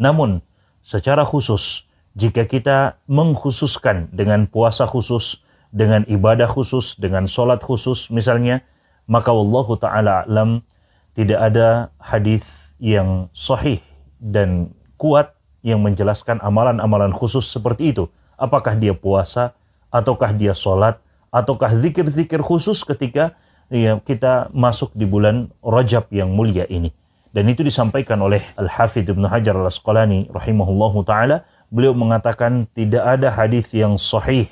Namun, secara khusus, jika kita mengkhususkan dengan puasa khusus, dengan ibadah khusus, dengan sholat khusus misalnya, maka Allah Ta'ala alam tidak ada hadis yang sahih dan kuat yang menjelaskan amalan-amalan khusus seperti itu. Apakah dia puasa, ataukah dia sholat, ataukah zikir-zikir khusus ketika ya, kita masuk di bulan Rajab yang mulia ini. Dan itu disampaikan oleh Al-Hafidh Ibn Hajar Al-Asqalani rahimahullahu taala, beliau mengatakan tidak ada hadis yang sahih,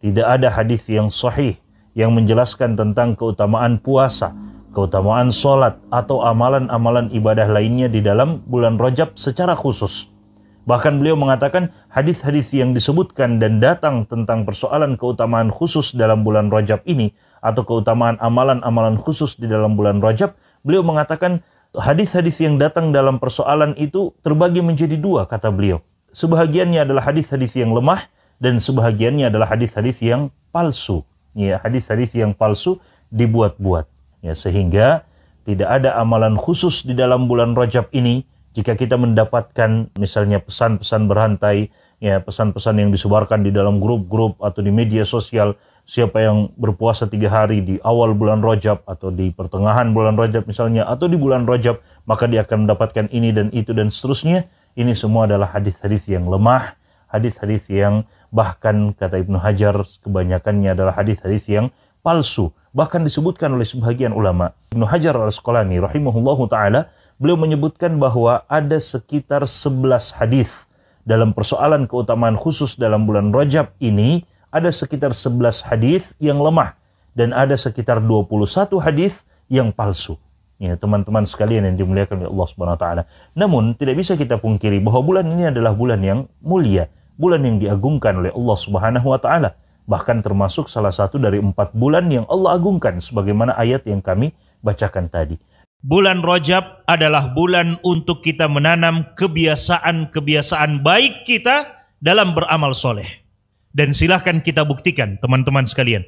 tidak ada hadis yang sahih yang menjelaskan tentang keutamaan puasa, keutamaan sholat atau amalan-amalan ibadah lainnya di dalam bulan Rajab secara khusus. Bahkan beliau mengatakan hadis-hadis yang disebutkan dan datang tentang persoalan keutamaan khusus dalam bulan Rajab ini atau keutamaan amalan-amalan khusus di dalam bulan Rajab, beliau mengatakan hadis-hadis yang datang dalam persoalan itu terbagi menjadi dua kata beliau. Sebahagiannya adalah hadis-hadis yang lemah dan sebahagiannya adalah hadis-hadis yang palsu. Ya, hadis-hadis yang palsu dibuat-buat. Ya, sehingga tidak ada amalan khusus di dalam bulan Rajab ini jika kita mendapatkan misalnya pesan-pesan berhantai, ya pesan-pesan yang disebarkan di dalam grup-grup atau di media sosial siapa yang berpuasa tiga hari di awal bulan Rajab atau di pertengahan bulan Rajab misalnya atau di bulan Rajab maka dia akan mendapatkan ini dan itu dan seterusnya ini semua adalah hadis-hadis yang lemah hadis-hadis yang bahkan kata Ibnu Hajar kebanyakannya adalah hadis-hadis yang palsu bahkan disebutkan oleh sebagian ulama Ibnu Hajar al-Asqalani rahimahullahu taala beliau menyebutkan bahwa ada sekitar 11 hadis dalam persoalan keutamaan khusus dalam bulan Rajab ini ada sekitar 11 hadis yang lemah dan ada sekitar 21 hadis yang palsu. Ya, teman-teman sekalian yang dimuliakan oleh Allah Subhanahu wa taala. Namun tidak bisa kita pungkiri bahwa bulan ini adalah bulan yang mulia, bulan yang diagungkan oleh Allah Subhanahu wa taala, bahkan termasuk salah satu dari empat bulan yang Allah agungkan sebagaimana ayat yang kami bacakan tadi. Bulan Rojab adalah bulan untuk kita menanam kebiasaan-kebiasaan baik kita dalam beramal soleh. Dan silahkan kita buktikan teman-teman sekalian.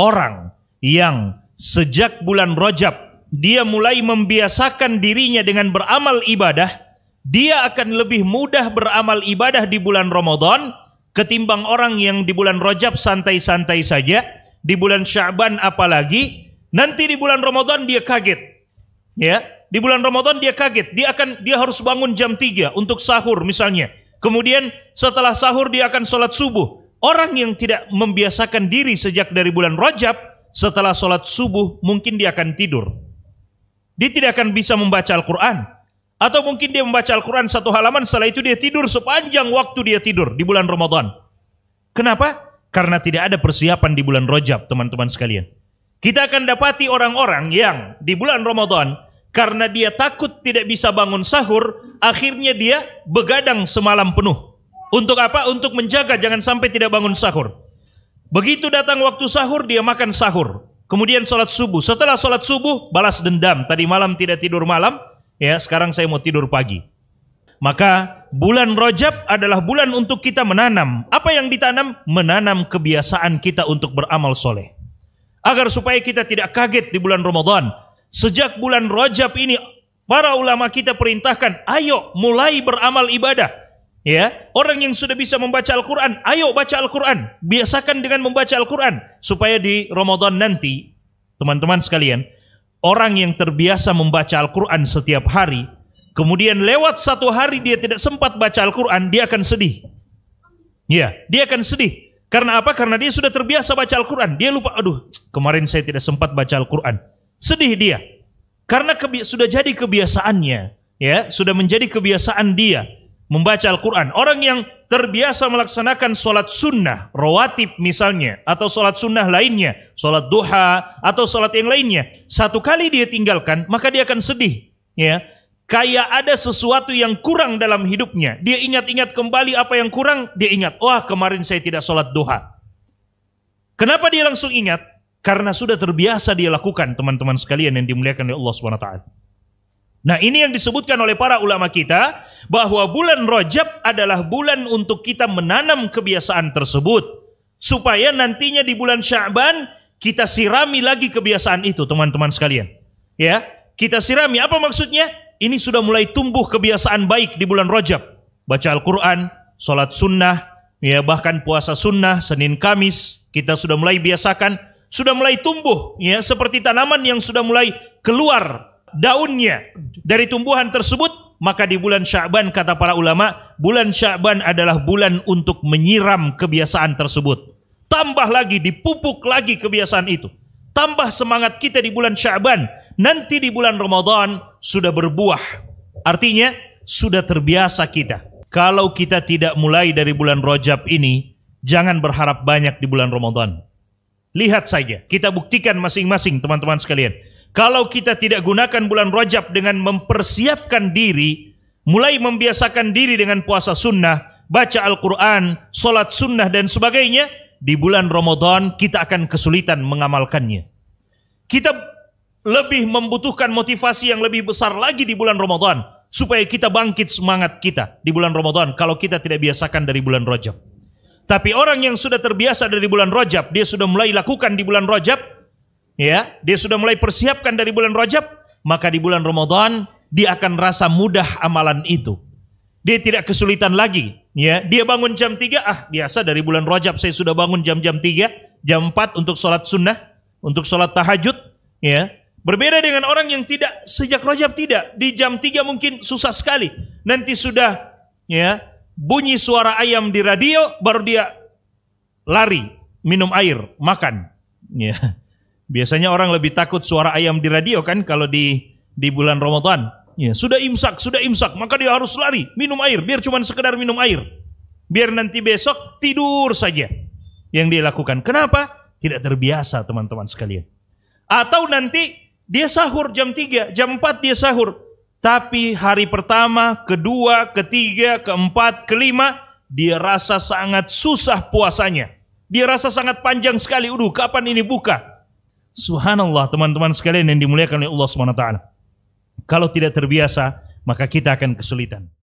Orang yang sejak bulan Rojab dia mulai membiasakan dirinya dengan beramal ibadah, dia akan lebih mudah beramal ibadah di bulan Ramadan ketimbang orang yang di bulan Rojab santai-santai saja, di bulan Syaban apalagi, nanti di bulan Ramadan dia kaget. Ya, di bulan Ramadan dia kaget, dia akan dia harus bangun jam 3 untuk sahur misalnya. Kemudian setelah sahur dia akan sholat subuh. Orang yang tidak membiasakan diri sejak dari bulan Rajab, setelah sholat subuh mungkin dia akan tidur. Dia tidak akan bisa membaca Al-Quran. Atau mungkin dia membaca Al-Quran satu halaman, setelah itu dia tidur sepanjang waktu dia tidur di bulan Ramadan. Kenapa? Karena tidak ada persiapan di bulan Rajab, teman-teman sekalian. Kita akan dapati orang-orang yang di bulan Ramadan, karena dia takut tidak bisa bangun sahur, akhirnya dia begadang semalam penuh untuk apa? Untuk menjaga jangan sampai tidak bangun sahur. Begitu datang waktu sahur, dia makan sahur. Kemudian sholat subuh. Setelah sholat subuh, balas dendam. Tadi malam tidak tidur malam, ya sekarang saya mau tidur pagi. Maka bulan Rojab adalah bulan untuk kita menanam. Apa yang ditanam? Menanam kebiasaan kita untuk beramal soleh. Agar supaya kita tidak kaget di bulan Ramadan. Sejak bulan Rojab ini, para ulama kita perintahkan, ayo mulai beramal ibadah Ya, orang yang sudah bisa membaca Al-Quran, ayo baca Al-Quran. Biasakan dengan membaca Al-Quran. Supaya di Ramadan nanti, teman-teman sekalian, orang yang terbiasa membaca Al-Quran setiap hari, kemudian lewat satu hari dia tidak sempat baca Al-Quran, dia akan sedih. Ya, dia akan sedih. Karena apa? Karena dia sudah terbiasa baca Al-Quran. Dia lupa, aduh, kemarin saya tidak sempat baca Al-Quran. Sedih dia. Karena sudah jadi kebiasaannya. ya Sudah menjadi kebiasaan dia membaca Al-Quran. Orang yang terbiasa melaksanakan sholat sunnah, rawatib misalnya, atau sholat sunnah lainnya, sholat duha, atau sholat yang lainnya. Satu kali dia tinggalkan, maka dia akan sedih. Ya, Kayak ada sesuatu yang kurang dalam hidupnya. Dia ingat-ingat kembali apa yang kurang, dia ingat, wah kemarin saya tidak sholat duha. Kenapa dia langsung ingat? Karena sudah terbiasa dia lakukan teman-teman sekalian yang dimuliakan oleh Allah SWT. Nah ini yang disebutkan oleh para ulama kita bahwa bulan Rojab adalah bulan untuk kita menanam kebiasaan tersebut. Supaya nantinya di bulan Syaban kita sirami lagi kebiasaan itu teman-teman sekalian. Ya, kita sirami apa maksudnya? Ini sudah mulai tumbuh kebiasaan baik di bulan Rojab. Baca Al-Quran, sholat sunnah, ya bahkan puasa sunnah, Senin Kamis, kita sudah mulai biasakan, sudah mulai tumbuh, ya seperti tanaman yang sudah mulai keluar daunnya dari tumbuhan tersebut maka di bulan Sya'ban kata para ulama, bulan Sya'ban adalah bulan untuk menyiram kebiasaan tersebut. Tambah lagi, dipupuk lagi kebiasaan itu. Tambah semangat kita di bulan Sya'ban. Nanti di bulan Ramadan sudah berbuah. Artinya, sudah terbiasa kita. Kalau kita tidak mulai dari bulan Rojab ini, jangan berharap banyak di bulan Ramadan. Lihat saja, kita buktikan masing-masing teman-teman sekalian kalau kita tidak gunakan bulan Rajab dengan mempersiapkan diri, mulai membiasakan diri dengan puasa sunnah, baca Al-Quran, sholat sunnah dan sebagainya, di bulan Ramadan kita akan kesulitan mengamalkannya. Kita lebih membutuhkan motivasi yang lebih besar lagi di bulan Ramadan supaya kita bangkit semangat kita di bulan Ramadan kalau kita tidak biasakan dari bulan Rajab. Tapi orang yang sudah terbiasa dari bulan Rajab, dia sudah mulai lakukan di bulan Rajab, ya, dia sudah mulai persiapkan dari bulan Rajab, maka di bulan Ramadan dia akan rasa mudah amalan itu. Dia tidak kesulitan lagi, ya. Dia bangun jam 3, ah biasa dari bulan Rajab saya sudah bangun jam-jam 3, jam 4 untuk sholat sunnah, untuk sholat tahajud, ya. Berbeda dengan orang yang tidak sejak Rajab tidak, di jam 3 mungkin susah sekali. Nanti sudah ya, bunyi suara ayam di radio baru dia lari, minum air, makan. Ya. Biasanya orang lebih takut suara ayam di radio kan kalau di di bulan Ramadan. Ya, sudah imsak, sudah imsak, maka dia harus lari, minum air, biar cuma sekedar minum air. Biar nanti besok tidur saja yang dia lakukan. Kenapa? Tidak terbiasa teman-teman sekalian. Atau nanti dia sahur jam 3, jam 4 dia sahur. Tapi hari pertama, kedua, ketiga, keempat, kelima, dia rasa sangat susah puasanya. Dia rasa sangat panjang sekali. udah kapan ini buka? Subhanallah teman-teman sekalian yang dimuliakan oleh Allah SWT. Kalau tidak terbiasa, maka kita akan kesulitan.